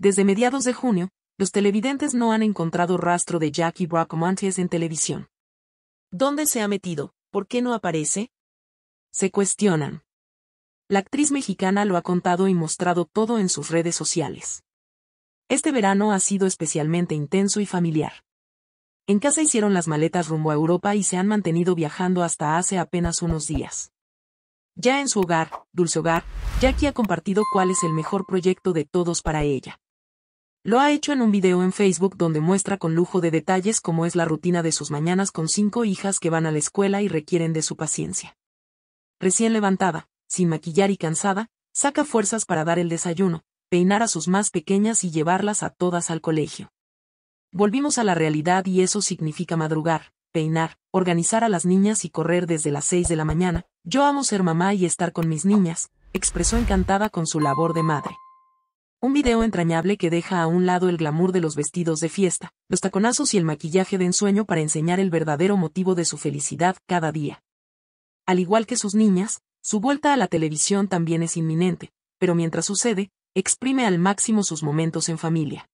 Desde mediados de junio, los televidentes no han encontrado rastro de Jackie Montes en televisión. ¿Dónde se ha metido? ¿Por qué no aparece? Se cuestionan. La actriz mexicana lo ha contado y mostrado todo en sus redes sociales. Este verano ha sido especialmente intenso y familiar. En casa hicieron las maletas rumbo a Europa y se han mantenido viajando hasta hace apenas unos días. Ya en su hogar, Dulce Hogar, Jackie ha compartido cuál es el mejor proyecto de todos para ella. Lo ha hecho en un video en Facebook donde muestra con lujo de detalles cómo es la rutina de sus mañanas con cinco hijas que van a la escuela y requieren de su paciencia. Recién levantada, sin maquillar y cansada, saca fuerzas para dar el desayuno, peinar a sus más pequeñas y llevarlas a todas al colegio. Volvimos a la realidad y eso significa madrugar, peinar, organizar a las niñas y correr desde las seis de la mañana. Yo amo ser mamá y estar con mis niñas, expresó encantada con su labor de madre. Un video entrañable que deja a un lado el glamour de los vestidos de fiesta, los taconazos y el maquillaje de ensueño para enseñar el verdadero motivo de su felicidad cada día. Al igual que sus niñas, su vuelta a la televisión también es inminente, pero mientras sucede, exprime al máximo sus momentos en familia.